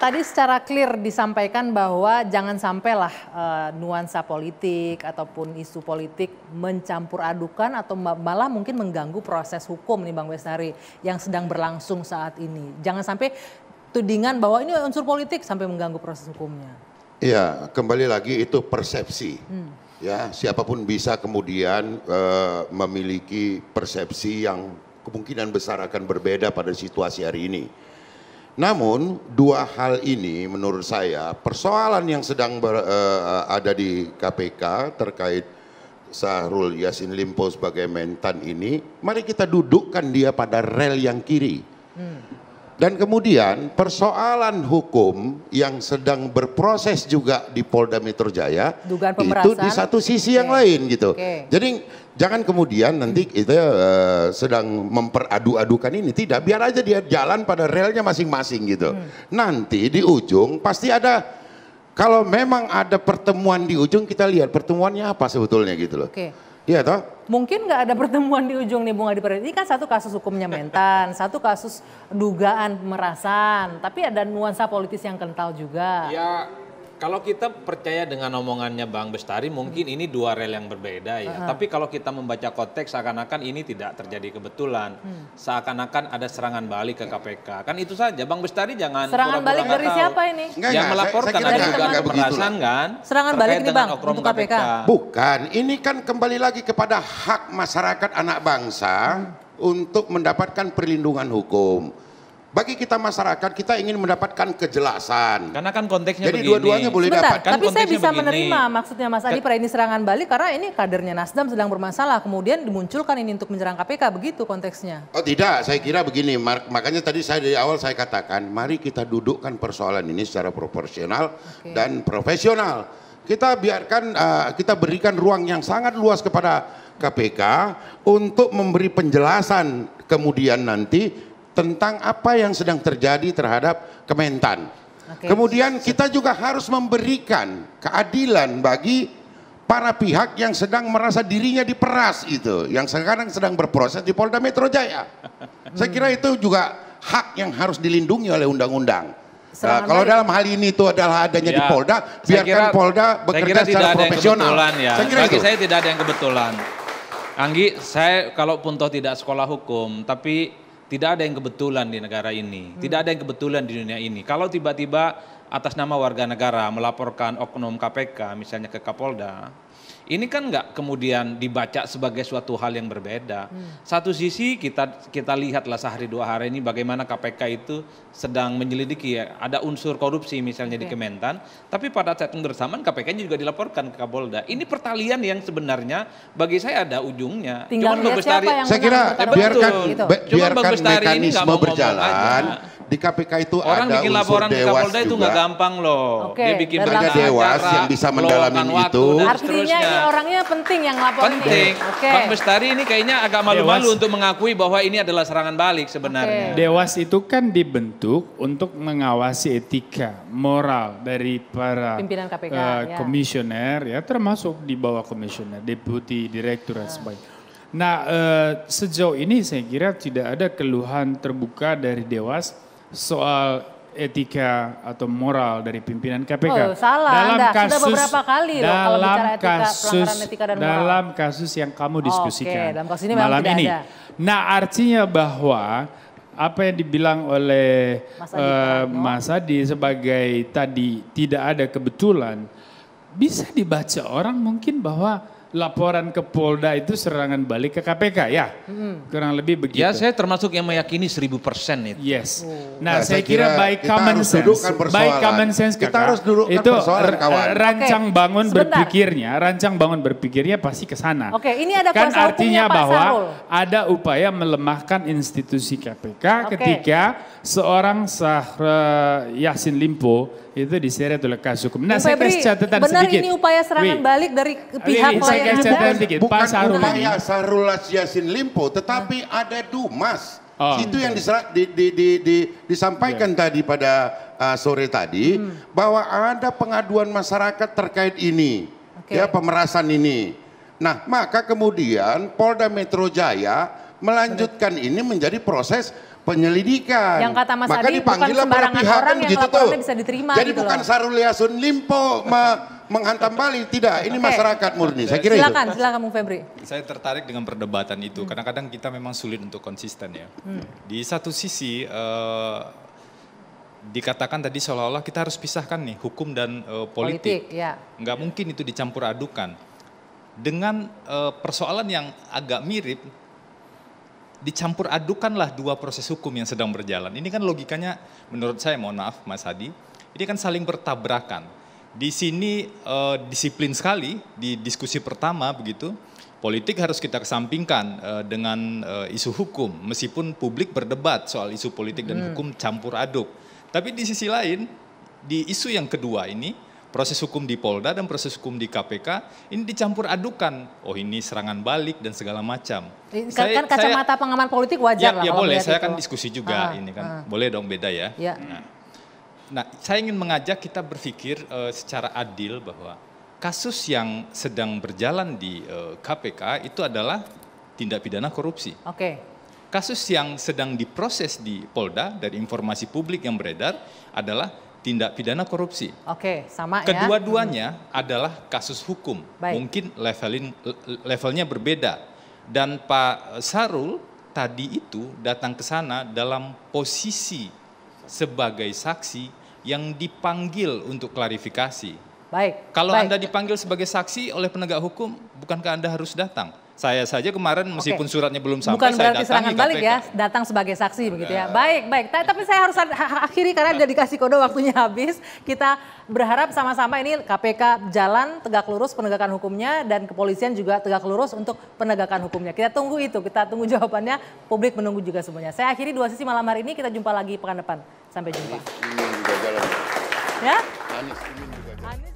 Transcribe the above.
Tadi secara clear disampaikan bahwa jangan sampailah uh, nuansa politik ataupun isu politik mencampur adukan atau malah mungkin mengganggu proses hukum nih Bang Westari yang sedang berlangsung saat ini. Jangan sampai tudingan bahwa ini unsur politik sampai mengganggu proses hukumnya. Iya, kembali lagi itu persepsi. Hmm. Ya, siapapun bisa kemudian uh, memiliki persepsi yang kemungkinan besar akan berbeda pada situasi hari ini namun dua hal ini menurut saya persoalan yang sedang ber, uh, ada di KPK terkait Sahrul Yasin Limpo sebagai mentan ini, mari kita dudukkan dia pada rel yang kiri. Hmm. Dan kemudian persoalan hukum yang sedang berproses juga di Polda Metro Jaya itu di satu sisi okay. yang lain gitu. Okay. Jadi jangan kemudian nanti itu uh, sedang memperadu-adukan ini tidak biar aja dia jalan pada relnya masing-masing gitu. Hmm. Nanti di ujung pasti ada kalau memang ada pertemuan di ujung kita lihat pertemuannya apa sebetulnya gitu loh. Okay. Iya toh? Mungkin nggak ada pertemuan di ujung nih bunga Adi Ini kan satu kasus hukumnya mentan, satu kasus dugaan merasan, tapi ada nuansa politis yang kental juga. Ya kalau kita percaya dengan omongannya Bang Bestari, mungkin hmm. ini dua rel yang berbeda ya. Uh -huh. Tapi kalau kita membaca konteks, seakan-akan ini tidak terjadi kebetulan. Hmm. Seakan-akan ada serangan balik ke KPK. Kan itu saja, Bang Bestari jangan Serangan pura -pura balik dari tahu. siapa ini? Enggak, yang enggak, melaporkan saya, saya ada dugaan perasaan kan? Serangan balik ini Bang, untuk KPK. KPK. Bukan, ini kan kembali lagi kepada hak masyarakat anak bangsa hmm. untuk mendapatkan perlindungan hukum bagi kita masyarakat kita ingin mendapatkan kejelasan. Karena kan konteksnya Jadi dua-duanya boleh Sebentar, dapat. tapi saya bisa begini. menerima maksudnya Mas Adi pada ini serangan balik karena ini kadernya Nasdem sedang bermasalah kemudian dimunculkan ini untuk menyerang KPK begitu konteksnya. Oh tidak, saya kira begini makanya tadi saya dari awal saya katakan mari kita dudukkan persoalan ini secara proporsional okay. dan profesional. Kita biarkan uh, kita berikan ruang yang sangat luas kepada KPK untuk memberi penjelasan kemudian nanti tentang apa yang sedang terjadi terhadap Kementan. Okay. Kemudian kita juga harus memberikan keadilan bagi para pihak yang sedang merasa dirinya diperas itu, yang sekarang sedang berproses di Polda Metro Jaya. Saya kira hmm. itu juga hak yang harus dilindungi oleh undang-undang. Nah, kalau dalam hal ini itu adalah adanya ya, di Polda, biarkan kira, Polda bekerja secara profesional. Saya kira ya. tidak ada yang kebetulan. Anggi, saya kalaupun toh tidak sekolah hukum, tapi tidak ada yang kebetulan di negara ini, hmm. tidak ada yang kebetulan di dunia ini. Kalau tiba-tiba atas nama warga negara melaporkan oknum KPK misalnya ke Kapolda, ini kan nggak kemudian dibaca sebagai suatu hal yang berbeda. Hmm. Satu sisi kita kita lihatlah sehari dua hari ini bagaimana KPK itu sedang menyelidiki ya, ada unsur korupsi misalnya okay. di iya. Kementan, tapi pada saat yang bersamaan KPK juga dilaporkan ke Kapolda. Ini pertalian yang sebenarnya bagi saya ada ujungnya. Tinggal Cuman Bagus Tari, saya kira biarkan, gitu. biarkan Bagus ini mekanisme berjalan. Aja di KPK itu Orang ada bikin laporan unsur dewas ke Kapolda itu nggak gampang loh. Oke, Dia bikin ada dewas yang bisa mendalami itu. Artinya ini orangnya penting yang laporan penting. Oke. Penting. Bang Bestari ini kayaknya agak malu-malu untuk mengakui bahwa ini adalah serangan balik sebenarnya. Okay. Dewas itu kan dibentuk untuk mengawasi etika, moral dari para pimpinan KPK, uh, eh, ya. komisioner ya termasuk di bawah komisioner, deputi, direktur dan ya. sebagainya. Nah, uh, sejauh ini saya kira tidak ada keluhan terbuka dari Dewas soal etika atau moral dari pimpinan KPK. Oh, salah. Dalam Anda. kasus Sudah beberapa kali dalam kalau bicara etika, kasus, etika dan moral. Dalam kasus yang kamu diskusikan oh, okay. dalam kasus ini malam ini. Ada. Nah, artinya bahwa apa yang dibilang oleh Mas Adi, uh, Mas Adi sebagai tadi tidak ada kebetulan bisa dibaca orang mungkin bahwa laporan ke Polda itu serangan balik ke KPK ya hmm. kurang lebih ya, begitu. Ya saya termasuk yang meyakini seribu persen itu. Yes. Oh. Nah, nah saya, saya kira, baik common sense, Baik common sense kita kakak, harus dudukkan itu persoalan eh, kawan. rancang okay. bangun Sebentar. berpikirnya, rancang bangun berpikirnya pasti ke sana. Oke, okay. ini ada kan artinya Pak bahwa Sarul. ada upaya melemahkan institusi KPK okay. ketika seorang Sahra Yasin Limpo itu diseret oleh hukum. Nah, saya kasih catatan benar sedikit. ini upaya serangan Wih. balik dari pihak Wih, saya kasih catatan sedikit. Bukan Pak Sarul. upaya Sarul Yasin Limpo, tetapi hmm. ada Dumas. Oh. Itu yang diserat di, di, di, di, disampaikan yeah. tadi pada uh, sore tadi hmm. bahwa ada pengaduan masyarakat terkait ini, okay. ya pemerasan ini. Nah, maka kemudian Polda Metro Jaya melanjutkan ini menjadi proses penyelidikan. Yang kata Mas Maka Adi, bukan sembarangan pihak, kan orang yang laporannya tuh. bisa diterima. Jadi gitu bukan Sarul Yasun Limpo menghantam balik tidak ini okay. masyarakat murni saya kira silakan itu. silakan Bung Febri saya tertarik dengan perdebatan itu hmm. kadang-kadang kita memang sulit untuk konsisten ya hmm. di satu sisi uh, dikatakan tadi seolah-olah kita harus pisahkan nih hukum dan uh, politik, politik ya. nggak mungkin itu dicampur adukan dengan uh, persoalan yang agak mirip dicampur adukanlah dua proses hukum yang sedang berjalan. Ini kan logikanya menurut saya mohon maaf Mas Hadi, ini kan saling bertabrakan. Di sini eh, disiplin sekali di diskusi pertama begitu, politik harus kita kesampingkan eh, dengan eh, isu hukum meskipun publik berdebat soal isu politik dan hmm. hukum campur aduk. Tapi di sisi lain di isu yang kedua ini proses hukum di Polda dan proses hukum di KPK ini dicampur adukan. Oh ini serangan balik dan segala macam. Kan, saya, kan kacamata saya, pengaman politik wajar ya, lah. Ya boleh, saya itu. kan diskusi juga ha, ah, ini kan. Ha. Ah. Boleh dong beda ya. ya. Nah, nah, saya ingin mengajak kita berpikir uh, secara adil bahwa kasus yang sedang berjalan di uh, eh, KPK itu adalah tindak pidana korupsi. Oke. Okay kasus yang sedang diproses di Polda dari informasi publik yang beredar adalah tindak pidana korupsi. Oke, sama ya. Kedua-duanya hmm. adalah kasus hukum. Baik. Mungkin levelin levelnya berbeda. Dan Pak Sarul tadi itu datang ke sana dalam posisi sebagai saksi yang dipanggil untuk klarifikasi. Baik. Kalau Baik. Anda dipanggil sebagai saksi oleh penegak hukum, bukankah Anda harus datang? Saya saja kemarin meskipun Oke. suratnya belum sampai Bukan saya berarti serangan balik ya, datang sebagai saksi begitu ya. Nah. Baik, baik. Tapi saya harus akhiri karena sudah dikasih kode waktunya habis. Kita berharap sama-sama ini KPK jalan tegak lurus penegakan hukumnya dan kepolisian juga tegak lurus untuk penegakan hukumnya. Kita tunggu itu, kita tunggu jawabannya. Publik menunggu juga semuanya. Saya akhiri dua sisi malam hari ini, kita jumpa lagi pekan depan. Sampai jumpa. Ya? Anis,